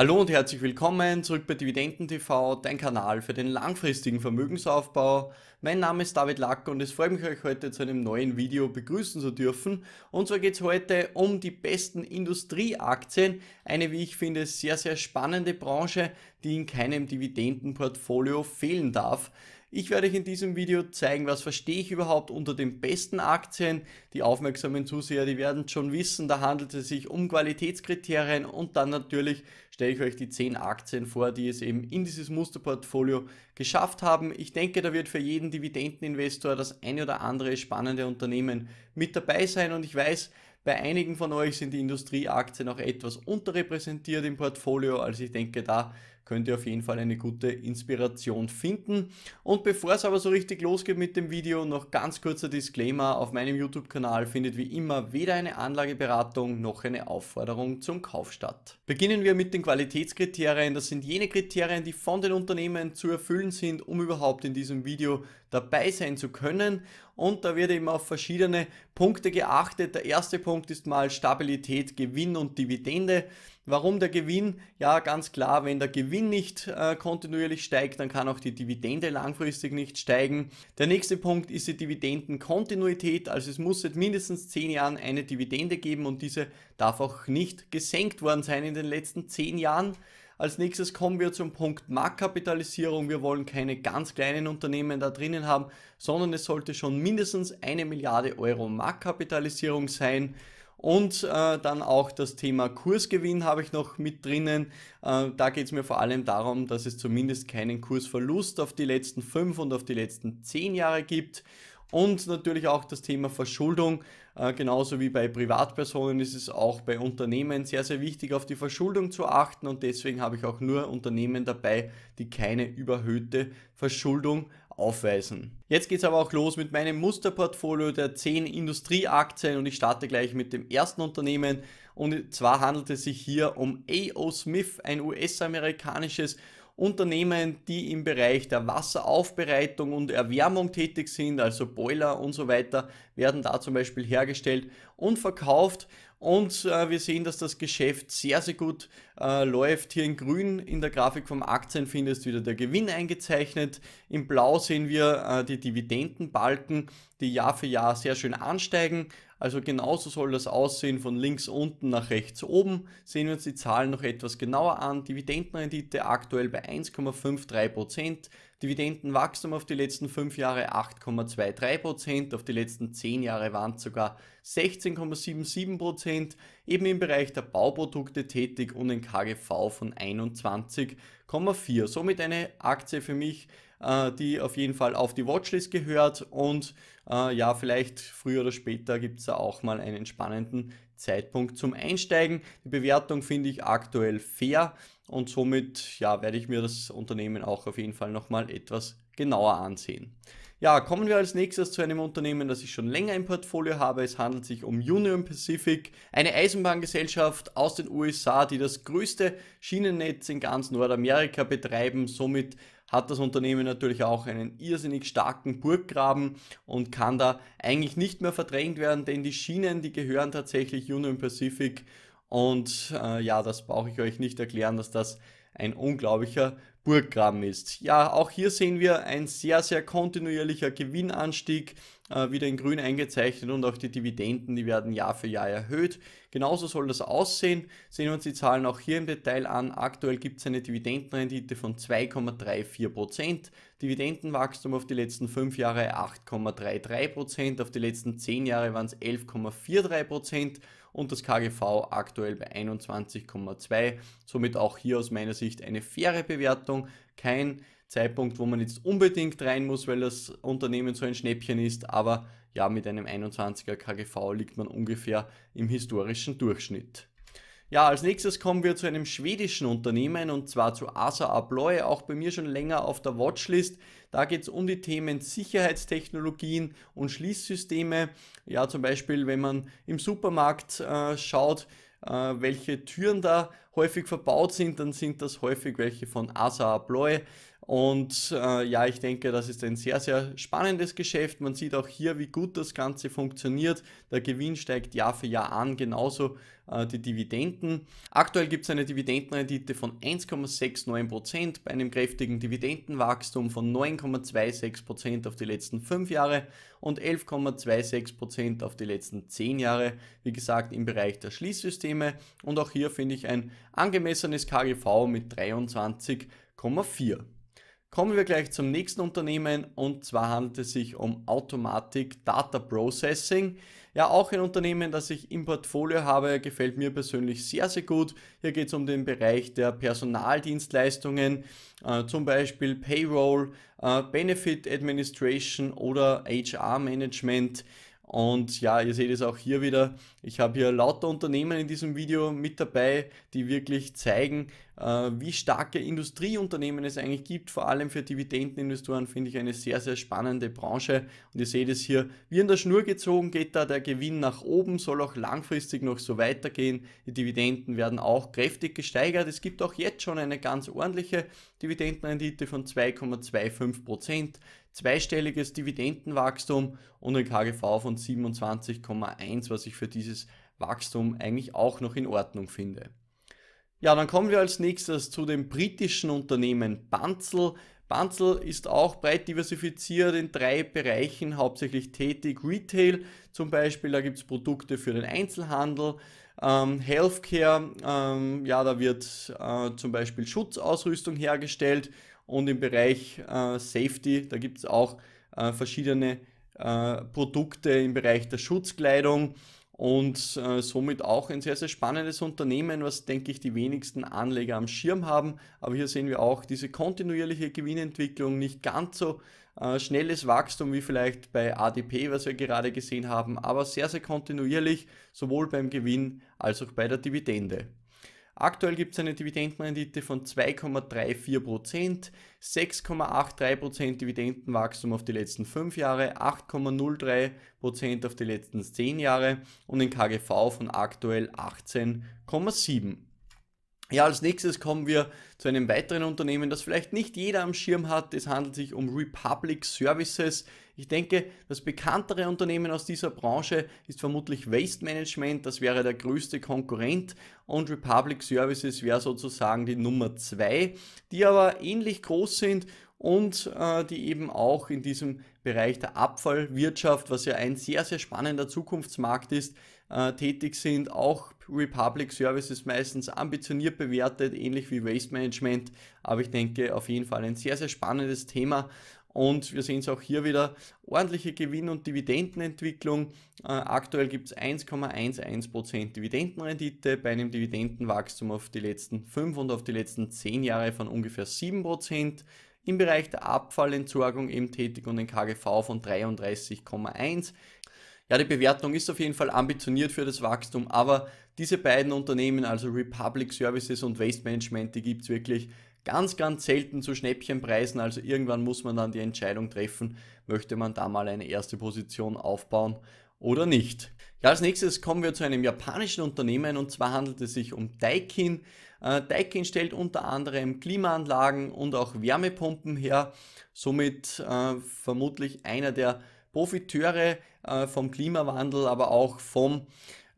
Hallo und herzlich willkommen zurück bei Dividenden TV, dein Kanal für den langfristigen Vermögensaufbau. Mein Name ist David Lack und es freut mich, euch heute zu einem neuen Video begrüßen zu dürfen. Und zwar geht es heute um die besten Industrieaktien, eine, wie ich finde, sehr, sehr spannende Branche, die in keinem Dividendenportfolio fehlen darf. Ich werde euch in diesem Video zeigen, was verstehe ich überhaupt unter den besten Aktien. Die aufmerksamen Zuseher, die werden schon wissen, da handelt es sich um Qualitätskriterien und dann natürlich stelle ich euch die 10 Aktien vor, die es eben in dieses Musterportfolio geschafft haben. Ich denke, da wird für jeden Dividendeninvestor das eine oder andere spannende Unternehmen mit dabei sein und ich weiß, bei einigen von euch sind die Industrieaktien auch etwas unterrepräsentiert im Portfolio, also ich denke, da könnt ihr auf jeden Fall eine gute Inspiration finden. Und bevor es aber so richtig losgeht mit dem Video, noch ganz kurzer Disclaimer. Auf meinem YouTube-Kanal findet wie immer weder eine Anlageberatung noch eine Aufforderung zum Kauf statt. Beginnen wir mit den Qualitätskriterien. Das sind jene Kriterien, die von den Unternehmen zu erfüllen sind, um überhaupt in diesem Video dabei sein zu können. Und da wird eben auf verschiedene Punkte geachtet. Der erste Punkt ist mal Stabilität, Gewinn und Dividende. Warum der Gewinn? Ja, ganz klar, wenn der Gewinn nicht äh, kontinuierlich steigt, dann kann auch die Dividende langfristig nicht steigen. Der nächste Punkt ist die Dividendenkontinuität, also es muss seit mindestens zehn Jahren eine Dividende geben und diese darf auch nicht gesenkt worden sein in den letzten zehn Jahren. Als nächstes kommen wir zum Punkt Marktkapitalisierung. Wir wollen keine ganz kleinen Unternehmen da drinnen haben, sondern es sollte schon mindestens eine Milliarde Euro Marktkapitalisierung sein. Und äh, dann auch das Thema Kursgewinn habe ich noch mit drinnen. Äh, da geht es mir vor allem darum, dass es zumindest keinen Kursverlust auf die letzten fünf und auf die letzten zehn Jahre gibt. Und natürlich auch das Thema Verschuldung. Äh, genauso wie bei Privatpersonen ist es auch bei Unternehmen sehr, sehr wichtig, auf die Verschuldung zu achten und deswegen habe ich auch nur Unternehmen dabei, die keine überhöhte Verschuldung aufweisen. Jetzt geht es aber auch los mit meinem Musterportfolio der 10 Industrieaktien und ich starte gleich mit dem ersten Unternehmen und zwar handelt es sich hier um AO Smith, ein US-amerikanisches Unternehmen, die im Bereich der Wasseraufbereitung und Erwärmung tätig sind, also Boiler und so weiter, werden da zum Beispiel hergestellt und verkauft. Und äh, wir sehen, dass das Geschäft sehr, sehr gut äh, läuft. Hier in grün in der Grafik vom Aktienfind ist wieder der Gewinn eingezeichnet. Im blau sehen wir äh, die Dividendenbalken, die Jahr für Jahr sehr schön ansteigen. Also genauso soll das aussehen von links unten nach rechts oben. Sehen wir uns die Zahlen noch etwas genauer an. Dividendenrendite aktuell bei 1,53%. Dividendenwachstum auf die letzten 5 Jahre 8,23%, auf die letzten 10 Jahre waren es sogar 16,77%, eben im Bereich der Bauprodukte tätig und ein KGV von 21,4. Somit eine Aktie für mich, äh, die auf jeden Fall auf die Watchlist gehört und äh, ja, vielleicht früher oder später gibt es da auch mal einen spannenden Zeitpunkt zum Einsteigen. Die Bewertung finde ich aktuell fair und somit ja, werde ich mir das Unternehmen auch auf jeden Fall nochmal etwas genauer ansehen. Ja, kommen wir als nächstes zu einem Unternehmen, das ich schon länger im Portfolio habe. Es handelt sich um Union Pacific, eine Eisenbahngesellschaft aus den USA, die das größte Schienennetz in ganz Nordamerika betreiben, somit hat das Unternehmen natürlich auch einen irrsinnig starken Burggraben und kann da eigentlich nicht mehr verdrängt werden, denn die Schienen, die gehören tatsächlich Union Pacific und äh, ja, das brauche ich euch nicht erklären, dass das ein unglaublicher Burggraben ist. Ja, auch hier sehen wir ein sehr, sehr kontinuierlicher Gewinnanstieg, äh, wieder in grün eingezeichnet und auch die Dividenden, die werden Jahr für Jahr erhöht. Genauso soll das aussehen. Sehen wir uns die Zahlen auch hier im Detail an. Aktuell gibt es eine Dividendenrendite von 2,34%, Dividendenwachstum auf die letzten 5 Jahre 8,33%, auf die letzten 10 Jahre waren es 11,43% und das KGV aktuell bei 21,2. Somit auch hier aus meiner Sicht eine faire Bewertung. Kein Zeitpunkt, wo man jetzt unbedingt rein muss, weil das Unternehmen so ein Schnäppchen ist, aber ja, mit einem 21er KGV liegt man ungefähr im historischen Durchschnitt. Ja, als nächstes kommen wir zu einem schwedischen Unternehmen und zwar zu Asa Abloy, auch bei mir schon länger auf der Watchlist. Da geht es um die Themen Sicherheitstechnologien und Schließsysteme. Ja, zum Beispiel, wenn man im Supermarkt äh, schaut, äh, welche Türen da häufig verbaut sind, dann sind das häufig welche von Asa Abloy. Und äh, ja, ich denke, das ist ein sehr, sehr spannendes Geschäft. Man sieht auch hier, wie gut das Ganze funktioniert. Der Gewinn steigt Jahr für Jahr an, genauso äh, die Dividenden. Aktuell gibt es eine Dividendenrendite von 1,69% bei einem kräftigen Dividendenwachstum von 9,26% auf die letzten 5 Jahre und 11,26% auf die letzten 10 Jahre. Wie gesagt, im Bereich der Schließsysteme. Und auch hier finde ich ein angemessenes KGV mit 23,4. Kommen wir gleich zum nächsten Unternehmen und zwar handelt es sich um Automatic Data Processing. Ja, auch ein Unternehmen, das ich im Portfolio habe, gefällt mir persönlich sehr, sehr gut. Hier geht es um den Bereich der Personaldienstleistungen, äh, zum Beispiel Payroll, äh, Benefit Administration oder HR Management. Und ja, ihr seht es auch hier wieder. Ich habe hier lauter Unternehmen in diesem Video mit dabei, die wirklich zeigen, äh, wie starke Industrieunternehmen es eigentlich gibt. Vor allem für Dividendeninvestoren finde ich eine sehr, sehr spannende Branche. Und ihr seht es hier, wie in der Schnur gezogen geht da der Gewinn nach oben, soll auch langfristig noch so weitergehen. Die Dividenden werden auch kräftig gesteigert. Es gibt auch jetzt schon eine ganz ordentliche Dividendenrendite von 2,25 Prozent zweistelliges Dividendenwachstum und ein KGV von 27,1, was ich für dieses Wachstum eigentlich auch noch in Ordnung finde. Ja, dann kommen wir als nächstes zu dem britischen Unternehmen Banzel. Banzel ist auch breit diversifiziert in drei Bereichen, hauptsächlich tätig. Retail zum Beispiel, da gibt es Produkte für den Einzelhandel. Ähm, Healthcare, ähm, ja, da wird äh, zum Beispiel Schutzausrüstung hergestellt und im Bereich äh, Safety, da gibt es auch äh, verschiedene äh, Produkte im Bereich der Schutzkleidung und äh, somit auch ein sehr, sehr spannendes Unternehmen, was, denke ich, die wenigsten Anleger am Schirm haben. Aber hier sehen wir auch diese kontinuierliche Gewinnentwicklung, nicht ganz so äh, schnelles Wachstum wie vielleicht bei ADP, was wir gerade gesehen haben, aber sehr, sehr kontinuierlich, sowohl beim Gewinn als auch bei der Dividende. Aktuell gibt es eine Dividendenrendite von 2,34%, 6,83% Dividendenwachstum auf die letzten 5 Jahre, 8,03% auf die letzten 10 Jahre und ein KGV von aktuell 18,7%. Ja, als nächstes kommen wir zu einem weiteren Unternehmen, das vielleicht nicht jeder am Schirm hat. Es handelt sich um Republic Services. Ich denke, das bekanntere Unternehmen aus dieser Branche ist vermutlich Waste Management, das wäre der größte Konkurrent und Republic Services wäre sozusagen die Nummer zwei, die aber ähnlich groß sind und äh, die eben auch in diesem Bereich der Abfallwirtschaft, was ja ein sehr, sehr spannender Zukunftsmarkt ist, äh, tätig sind. Auch Republic Services meistens ambitioniert bewertet, ähnlich wie Waste Management. Aber ich denke auf jeden Fall ein sehr, sehr spannendes Thema und wir sehen es auch hier wieder, ordentliche Gewinn- und Dividendenentwicklung. Äh, aktuell gibt es 1,11% Dividendenrendite bei einem Dividendenwachstum auf die letzten 5 und auf die letzten 10 Jahre von ungefähr 7%. Im Bereich der Abfallentsorgung eben tätig und ein KGV von 33,1. Ja, die Bewertung ist auf jeden Fall ambitioniert für das Wachstum, aber diese beiden Unternehmen, also Republic Services und Waste Management, die gibt es wirklich Ganz, ganz selten zu Schnäppchenpreisen, also irgendwann muss man dann die Entscheidung treffen, möchte man da mal eine erste Position aufbauen oder nicht. Ja, als nächstes kommen wir zu einem japanischen Unternehmen und zwar handelt es sich um Daikin. Äh, Daikin stellt unter anderem Klimaanlagen und auch Wärmepumpen her, somit äh, vermutlich einer der Profiteure äh, vom Klimawandel, aber auch vom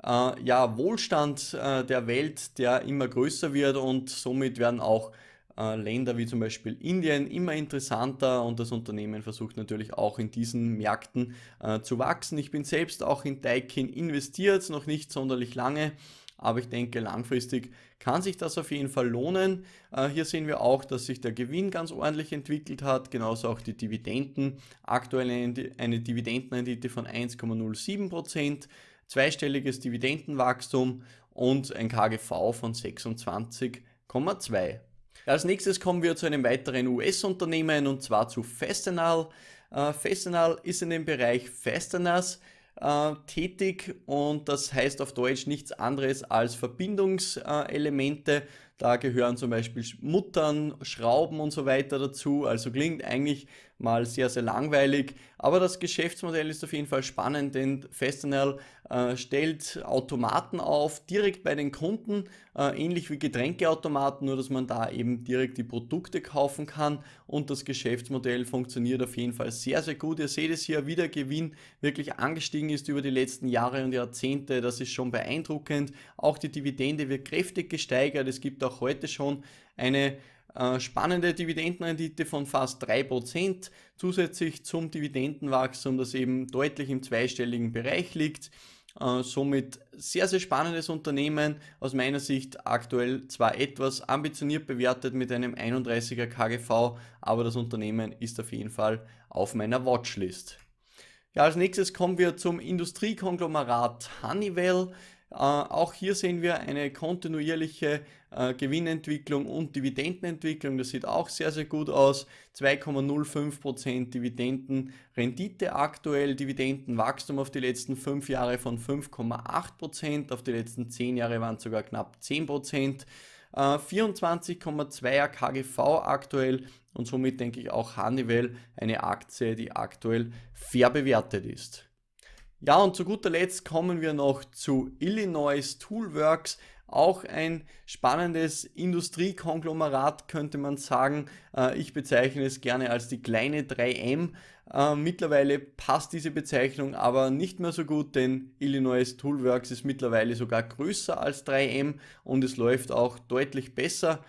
äh, ja, Wohlstand äh, der Welt, der immer größer wird und somit werden auch äh, Länder wie zum Beispiel Indien immer interessanter und das Unternehmen versucht natürlich auch in diesen Märkten äh, zu wachsen. Ich bin selbst auch in Daikin investiert, noch nicht sonderlich lange, aber ich denke langfristig kann sich das auf jeden Fall lohnen. Äh, hier sehen wir auch, dass sich der Gewinn ganz ordentlich entwickelt hat, genauso auch die Dividenden. Aktuell eine, eine Dividendenrendite von 1,07%, zweistelliges Dividendenwachstum und ein KGV von 26,2%. Als nächstes kommen wir zu einem weiteren US-Unternehmen und zwar zu Fastenal. Äh, Fastenal ist in dem Bereich Fasteners äh, tätig und das heißt auf Deutsch nichts anderes als Verbindungselemente. Da gehören zum Beispiel Muttern, Schrauben und so weiter dazu. Also klingt eigentlich mal sehr, sehr langweilig. Aber das Geschäftsmodell ist auf jeden Fall spannend, denn Festanel äh, stellt Automaten auf, direkt bei den Kunden, äh, ähnlich wie Getränkeautomaten, nur dass man da eben direkt die Produkte kaufen kann. Und das Geschäftsmodell funktioniert auf jeden Fall sehr, sehr gut. Ihr seht es hier, wie der Gewinn wirklich angestiegen ist über die letzten Jahre und Jahrzehnte. Das ist schon beeindruckend. Auch die Dividende wird kräftig gesteigert. Es gibt auch heute schon eine äh, spannende Dividendenrendite von fast 3%, zusätzlich zum Dividendenwachstum, das eben deutlich im zweistelligen Bereich liegt. Äh, somit sehr, sehr spannendes Unternehmen, aus meiner Sicht aktuell zwar etwas ambitioniert bewertet mit einem 31er KGV, aber das Unternehmen ist auf jeden Fall auf meiner Watchlist. Ja, als nächstes kommen wir zum Industriekonglomerat Honeywell. Äh, auch hier sehen wir eine kontinuierliche äh, Gewinnentwicklung und Dividendenentwicklung. Das sieht auch sehr, sehr gut aus. 2,05% Dividendenrendite aktuell, Dividendenwachstum auf die letzten 5 Jahre von 5,8%, auf die letzten 10 Jahre waren es sogar knapp 10%. 24,2er KGV aktuell und somit denke ich auch Hannibal eine Aktie, die aktuell fair bewertet ist. Ja, und zu guter Letzt kommen wir noch zu Illinois Toolworks. Auch ein spannendes Industriekonglomerat könnte man sagen. Äh, ich bezeichne es gerne als die kleine 3M. Äh, mittlerweile passt diese Bezeichnung aber nicht mehr so gut, denn Illinois Toolworks ist mittlerweile sogar größer als 3M und es läuft auch deutlich besser.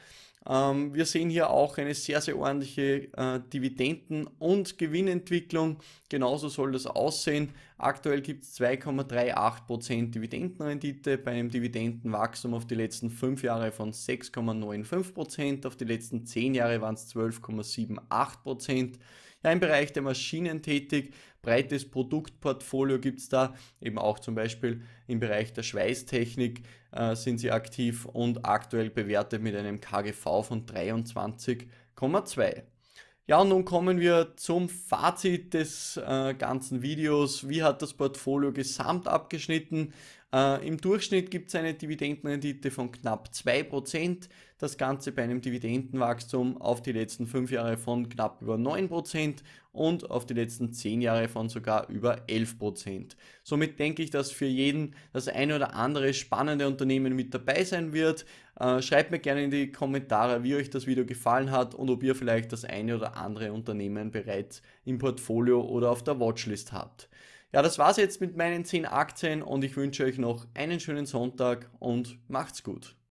Ähm, wir sehen hier auch eine sehr, sehr ordentliche äh, Dividenden- und Gewinnentwicklung. Genauso soll das aussehen. Aktuell gibt es 2,38% Dividendenrendite bei einem Dividendenwachstum auf die letzten 5 Jahre von 6,95%. Auf die letzten 10 Jahre waren es 12,78%. Ja, im Bereich der Maschinen tätig breites Produktportfolio gibt es da, eben auch zum Beispiel im Bereich der Schweißtechnik äh, sind sie aktiv und aktuell bewertet mit einem KGV von 23,2. Ja, und nun kommen wir zum Fazit des äh, ganzen Videos. Wie hat das Portfolio gesamt abgeschnitten? Äh, Im Durchschnitt gibt es eine Dividendenrendite von knapp 2%. Das Ganze bei einem Dividendenwachstum auf die letzten 5 Jahre von knapp über 9% und auf die letzten 10 Jahre von sogar über 11%. Somit denke ich, dass für jeden das eine oder andere spannende Unternehmen mit dabei sein wird. Äh, schreibt mir gerne in die Kommentare, wie euch das Video gefallen hat und ob ihr vielleicht das eine oder andere Unternehmen bereits im Portfolio oder auf der Watchlist habt. Ja, das war's jetzt mit meinen 10 Aktien und ich wünsche euch noch einen schönen Sonntag und macht's gut.